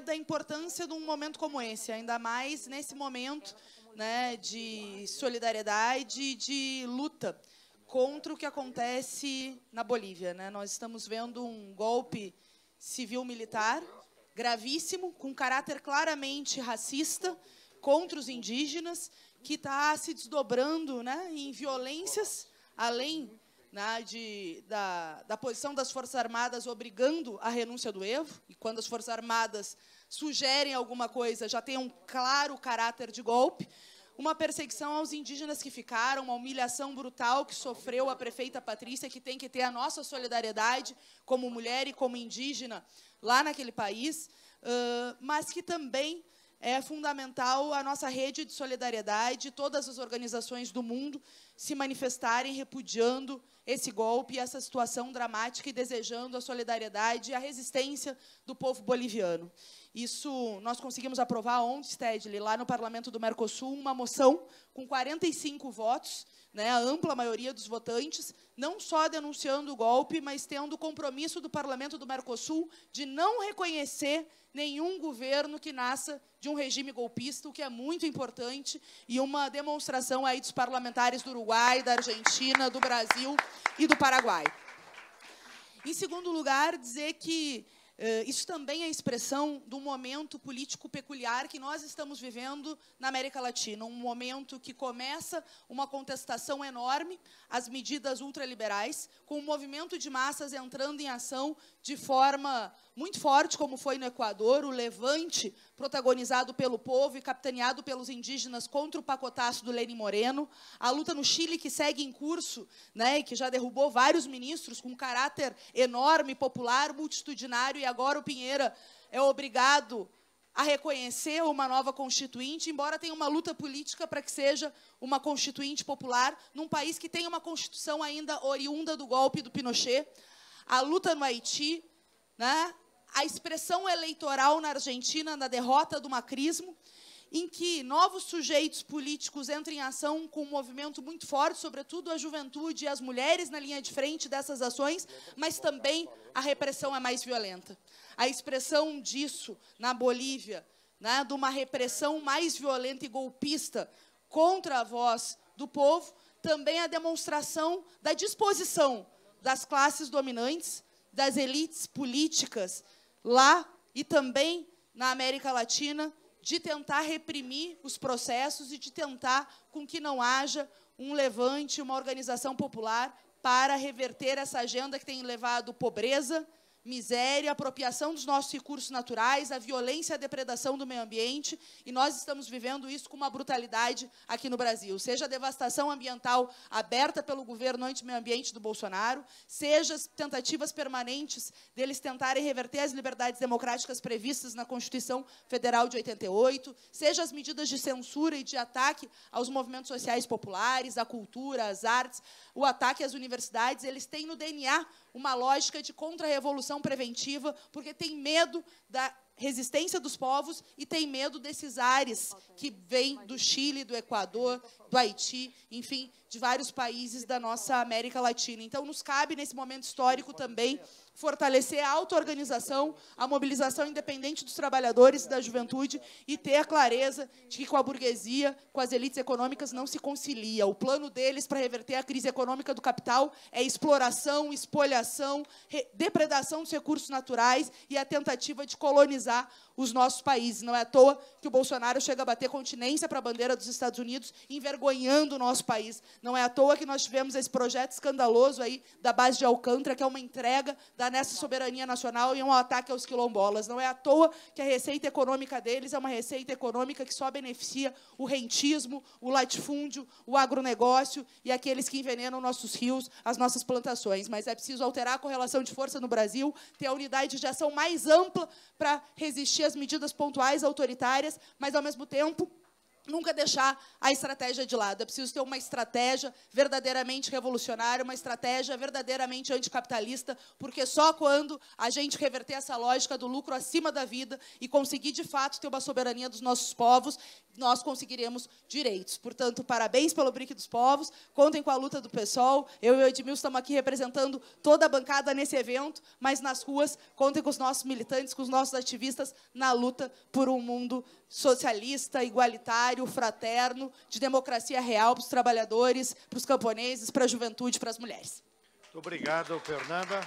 saber da importância de um momento como esse, ainda mais nesse momento né, de solidariedade e de luta contra o que acontece na Bolívia. Né? Nós estamos vendo um golpe civil-militar gravíssimo, com caráter claramente racista, contra os indígenas, que está se desdobrando né, em violências além né, de, da, da posição das Forças Armadas obrigando a renúncia do Evo, e quando as Forças Armadas sugerem alguma coisa já tem um claro caráter de golpe, uma perseguição aos indígenas que ficaram, uma humilhação brutal que sofreu a prefeita Patrícia, que tem que ter a nossa solidariedade como mulher e como indígena lá naquele país, uh, mas que também é fundamental a nossa rede de solidariedade, todas as organizações do mundo se manifestarem repudiando esse golpe, essa situação dramática e desejando a solidariedade e a resistência do povo boliviano. Isso nós conseguimos aprovar ontem, Stedley, lá no Parlamento do Mercosul, uma moção com 45 votos, né, a ampla maioria dos votantes, não só denunciando o golpe, mas tendo o compromisso do parlamento do Mercosul de não reconhecer nenhum governo que nasça de um regime golpista, o que é muito importante, e uma demonstração aí dos parlamentares do Uruguai, da Argentina, do Brasil e do Paraguai. Em segundo lugar, dizer que eh, isso também é expressão de um momento político peculiar que nós estamos vivendo na América Latina, um momento que começa uma contestação enorme às medidas ultraliberais, com o um movimento de massas entrando em ação de forma muito forte, como foi no Equador, o levante protagonizado pelo povo e capitaneado pelos indígenas contra o pacotaço do Lenin Moreno, a luta no Chile que segue em curso, né, que já derrubou vários ministros com um caráter enorme, popular, multitudinário e agora o Pinheira é obrigado a reconhecer uma nova constituinte, embora tenha uma luta política para que seja uma constituinte popular, num país que tem uma constituição ainda oriunda do golpe do Pinochet, a luta no Haiti, né? a expressão eleitoral na Argentina, na derrota do macrismo, em que novos sujeitos políticos entram em ação com um movimento muito forte, sobretudo a juventude e as mulheres na linha de frente dessas ações, mas também a repressão é mais violenta. A expressão disso na Bolívia, né, de uma repressão mais violenta e golpista contra a voz do povo, também a demonstração da disposição das classes dominantes, das elites políticas lá e também na América Latina de tentar reprimir os processos e de tentar com que não haja um levante, uma organização popular para reverter essa agenda que tem levado pobreza, miséria, apropriação dos nossos recursos naturais, a violência e a depredação do meio ambiente, e nós estamos vivendo isso com uma brutalidade aqui no Brasil. Seja a devastação ambiental aberta pelo governo anti-meio ambiente do Bolsonaro, seja as tentativas permanentes deles tentarem reverter as liberdades democráticas previstas na Constituição Federal de 88, seja as medidas de censura e de ataque aos movimentos sociais populares, à cultura, às artes, o ataque às universidades, eles têm no DNA uma lógica de contra-revolução preventiva, porque tem medo da resistência dos povos e tem medo desses ares que vêm do Chile, do Equador, do Haiti, enfim, de vários países da nossa América Latina. Então, nos cabe, nesse momento histórico também, fortalecer a auto-organização, a mobilização independente dos trabalhadores e da juventude e ter a clareza de que com a burguesia, com as elites econômicas, não se concilia. O plano deles para reverter a crise econômica do capital é exploração, espoliação, depredação dos recursos naturais e a tentativa de colonizar realizar os nossos países. Não é à toa que o Bolsonaro chega a bater continência para a bandeira dos Estados Unidos, envergonhando o nosso país. Não é à toa que nós tivemos esse projeto escandaloso aí da base de Alcântara, que é uma entrega da nessa soberania nacional e um ataque aos quilombolas. Não é à toa que a receita econômica deles é uma receita econômica que só beneficia o rentismo, o latifúndio, o agronegócio e aqueles que envenenam nossos rios, as nossas plantações. Mas é preciso alterar a correlação de força no Brasil, ter a unidade de ação mais ampla para resistir medidas pontuais autoritárias, mas, ao mesmo tempo, nunca deixar a estratégia de lado. É preciso ter uma estratégia verdadeiramente revolucionária, uma estratégia verdadeiramente anticapitalista, porque só quando a gente reverter essa lógica do lucro acima da vida e conseguir, de fato, ter uma soberania dos nossos povos, nós conseguiremos direitos. Portanto, parabéns pelo BRIC dos Povos, contem com a luta do pessoal. Eu e o Edmilson estamos aqui representando toda a bancada nesse evento, mas nas ruas, contem com os nossos militantes, com os nossos ativistas na luta por um mundo socialista, igualitário, solidário, fraterno, de democracia real para os trabalhadores, para os camponeses, para a juventude, para as mulheres. Muito obrigado, Fernanda.